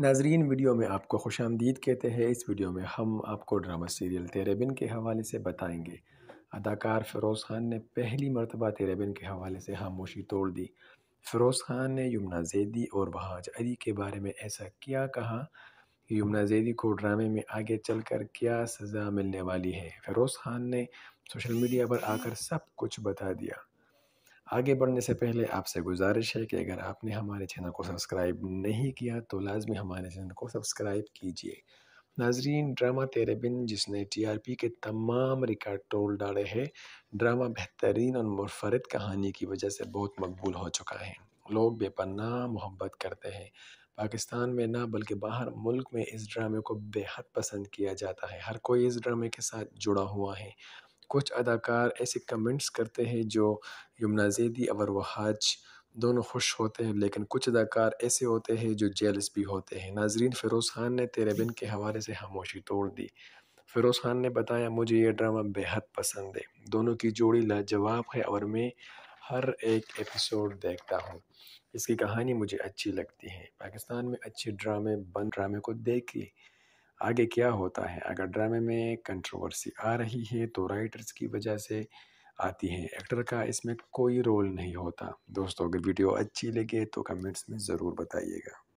नाजरीन वीडियो में आपको खुश आमदीद कहते हैं इस वीडियो में हम आपको ड्रामा सीरियल तेरे बिन के हवाले से बताएंगे अदाकार फ़िरोज़ खान ने पहली मरतबा तेरे बिन के हवाले से खामोशी तोड़ दी फ़िरोज़ खान ने यमुना जैदी और बहाज अली के बारे में ऐसा क्या कहा यमुना जैदी को ड्रामे में आगे चलकर क्या सज़ा मिलने वाली है फ़िरोज़ खान ने सोशल मीडिया पर आकर सब कुछ बता दिया आगे बढ़ने से पहले आपसे गुजारिश है कि अगर आपने हमारे चैनल को सब्सक्राइब नहीं किया तो लाजमी हमारे चैनल को सब्सक्राइब कीजिए नाजरीन ड्रामा तेरे बिन जिसने टीआरपी के तमाम रिकॉर्ड तोड़ डाले हैं ड्रामा बेहतरीन और मुफरद कहानी की वजह से बहुत मकबूल हो चुका है लोग बेपन्ना मोहब्बत करते हैं पाकिस्तान में ना बल्कि बाहर मुल्क में इस ड्रामे को बेहद पसंद किया जाता है हर कोई इस ड्रामे के साथ जुड़ा हुआ है कुछ अदाकार ऐसे कमेंट्स करते हैं जो यमुना जैदी और वहाज दोनों खुश होते हैं लेकिन कुछ अदाकार ऐसे होते हैं जो जेलस भी होते हैं नाजरीन फ़िरोज़ खान ने तेरे बिन के हवाले से खामोशी तोड़ दी फ़िरोज़ खान ने बताया मुझे ये ड्रामा बेहद पसंद है दोनों की जोड़ी लाजवाब है और मैं हर एक एपिसोड देखता हूँ इसकी कहानी मुझे अच्छी लगती है पाकिस्तान में अच्छे ड्रामे बन ड्रामे को देखिए आगे क्या होता है अगर ड्रामे में कंट्रोवर्सी आ रही है तो राइटर्स की वजह से आती है एक्टर का इसमें कोई रोल नहीं होता दोस्तों अगर वीडियो अच्छी लगे तो कमेंट्स में ज़रूर बताइएगा